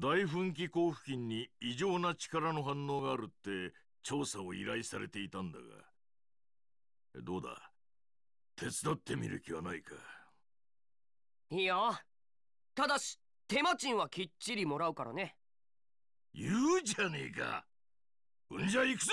大噴気口付近に異常な力の反応があるって調査を依頼されていたんだがどうだ手伝ってみる気はないかいやただし手間賃はきっちりもらうからね言うじゃねえかうんじゃ行くぞ